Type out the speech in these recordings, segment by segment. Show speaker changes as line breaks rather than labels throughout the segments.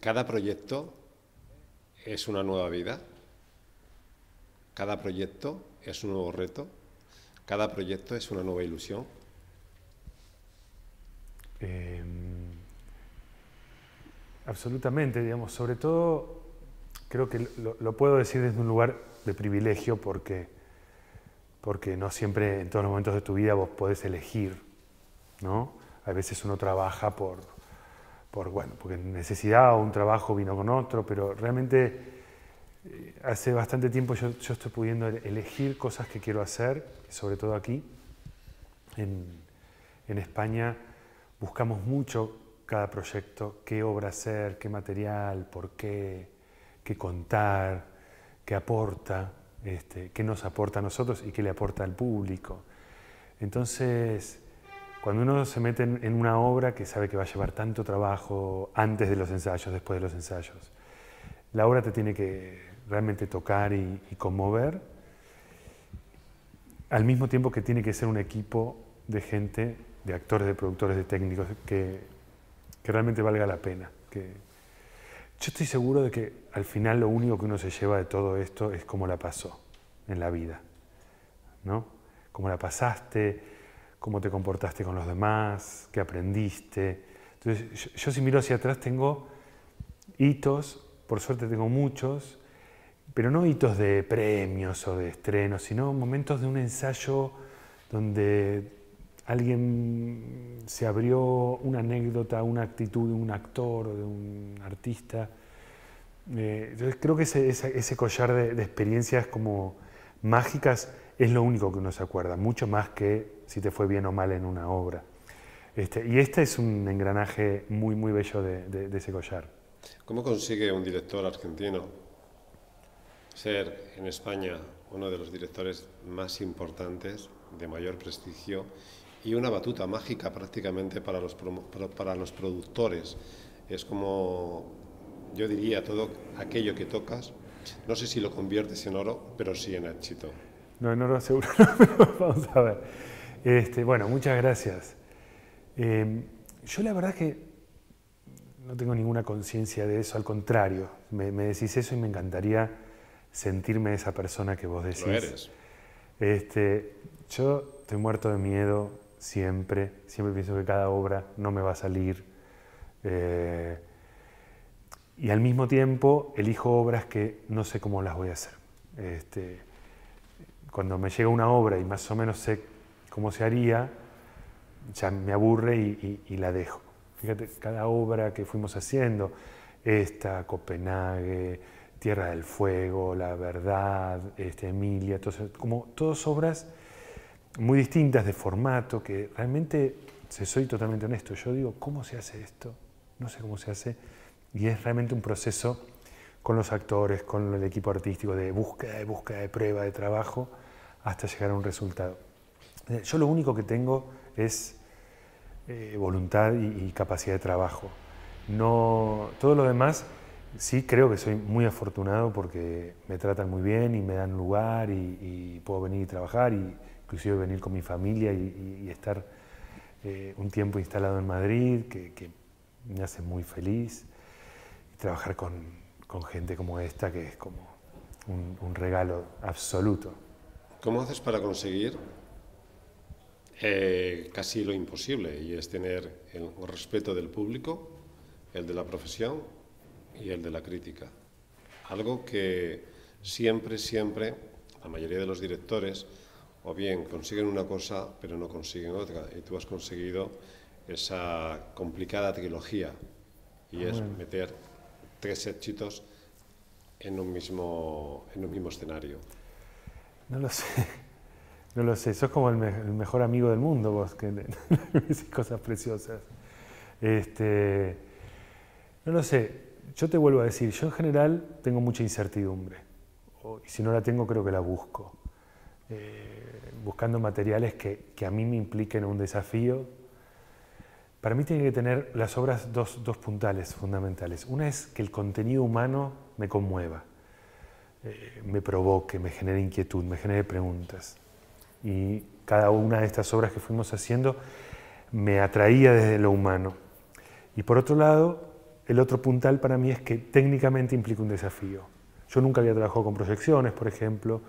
Cada proyecto es una nueva vida, cada proyecto es un nuevo reto, cada proyecto es una nueva ilusión. Em,
absolutamente, digamos, sobre todo creo que lo, puedo decir desde un lugar de privilegio porque, porque no siempre en todos los momentos de tu vida vos podés elegir, ¿no? A veces uno trabaja por, por bueno, porque necesidad o un trabajo vino con otro, pero realmente eh, hace bastante tiempo yo, estoy pudiendo elegir cosas que quiero hacer, sobre todo aquí. En, España buscamos mucho cada proyecto, qué obra hacer, qué material, por qué, qué contar, qué aporta, este, qué nos aporta a nosotros y qué le aporta al público. Entonces, cuando uno se mete en una obra que sabe que va a llevar tanto trabajo antes de los ensayos, después de los ensayos, la obra te tiene que realmente tocar y, conmover, al mismo tiempo que tiene que ser un equipo de gente, de actores, de productores, de técnicos, que, que realmente valga la pena. Que... Yo estoy seguro de que al final lo único que uno se lleva de todo esto es cómo la pasó en la vida, ¿no? Cómo la pasaste, cómo te comportaste con los demás, qué aprendiste. Entonces, yo, si miro hacia atrás tengo hitos, por suerte tengo muchos, pero no hitos de premios o de estrenos, sino momentos de un ensayo donde alguien se abrió una anécdota, una actitud de un actor o de un artista. Eh, entonces creo que ese, collar de experiencias como mágicas es lo único que uno se acuerda, mucho más que si te fue bien o mal en una obra. Este, y este es un engranaje muy, muy bello de, de, ese collar.
¿Cómo consigue un director argentino ser en España uno de los directores más importantes, de mayor prestigio y una batuta mágica prácticamente para los, para los productores? Es como, yo diría, todo aquello que tocas, no sé si lo conviertes en oro, pero sí en éxito.
No, no lo aseguro, vamos a ver. Este, bueno, muchas gracias. Eh, yo la verdad es que no tengo ninguna conciencia de eso, al contrario, me, decís eso y me encantaría sentirme esa persona que vos decís. Este, yo estoy muerto de miedo siempre, siempre pienso que cada obra no me va a salir. Eh, y al mismo tiempo elijo obras que no sé cómo las voy a hacer. Este, cuando me llega una obra y más o menos sé cómo se haría, ya me aburre y, la dejo. Fíjate, cada obra que fuimos haciendo, esta, Copenhague, Tierra del Fuego, La Verdad, este, Emilia, entonces, como todas obras muy distintas de formato, que realmente, soy totalmente honesto, yo digo, ¿cómo se hace esto? No sé cómo se hace, y es realmente un proceso con los actores, con el equipo artístico, de búsqueda, de búsqueda, de prueba, de trabajo, hasta llegar a un resultado. Eh, yo lo único que tengo es eh, voluntad y, capacidad de trabajo. No, todo lo demás, sí creo que soy muy afortunado porque me tratan muy bien y me dan lugar y, puedo venir y trabajar, y inclusive venir con mi familia y, estar eh, un tiempo instalado en Madrid, que, que me hace muy feliz, y trabajar con con gente como esta, que es como un, regalo absoluto.
¿Cómo haces para conseguir eh, casi lo imposible? Y es tener el respeto del público, el de la profesión y el de la crítica. Algo que siempre, siempre, la mayoría de los directores, o bien consiguen una cosa, pero no consiguen otra. Y tú has conseguido esa complicada trilogía, y ah, es meter tres éxitos en un mismo, en un mismo escenario?
No lo sé. No lo sé, sos como el, mejor amigo del mundo vos, que me cosas preciosas. Este, no lo sé, yo te vuelvo a decir, yo en general tengo mucha incertidumbre, y si no la tengo creo que la busco, eh, buscando materiales que, que a mí me impliquen un desafío para mí tiene que tener las obras dos, puntales fundamentales. Una es que el contenido humano me conmueva, eh, me provoque, me genere inquietud, me genere preguntas. Y cada una de estas obras que fuimos haciendo me atraía desde lo humano. Y por otro lado, el otro puntal para mí es que técnicamente implica un desafío. Yo nunca había trabajado con proyecciones, por ejemplo.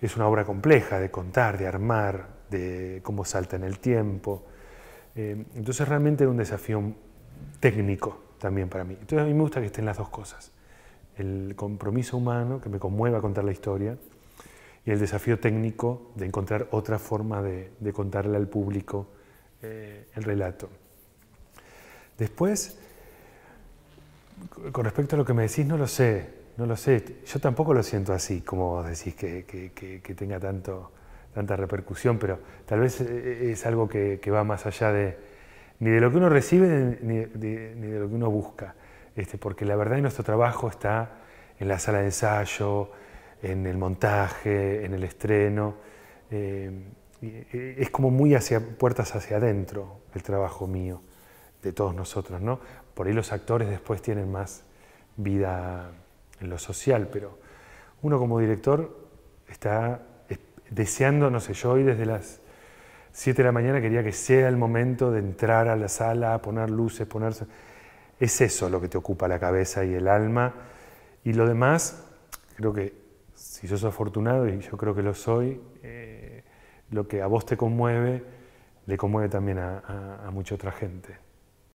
Es una obra compleja de contar, de armar, de cómo salta en el tiempo. Eh, entonces realmente era un desafío técnico también para mí. Entonces a mí me gusta que estén las dos cosas. El compromiso humano, que me conmueva contar la historia, y el desafío técnico de encontrar otra forma de, contarle al público eh, el relato. Después, con respecto a lo que me decís, no lo sé, no lo sé. Yo tampoco lo siento así, como decís, que tenga tanto tanta repercusión, pero tal vez eh, eh, es algo que, va más allá de, ni de lo que uno recibe ni de, lo que uno busca, este, porque la verdad que nuestro trabajo está en la sala de ensayo, en el montaje, en el estreno. Eh, es como muy hacia puertas hacia adentro el trabajo mío, de todos nosotros, ¿no? Por ahí los actores después tienen más vida en lo social, pero uno como director está deseando, no sé, yo hoy desde las 7 de la mañana quería que sea el momento de entrar a la sala, poner luces, ponerse... Es eso lo que te ocupa la cabeza y el alma. Y lo demás, creo que si yo sos afortunado, y yo creo que lo soy, eh, lo que a vos te conmueve, le conmueve también a, a mucha otra gente.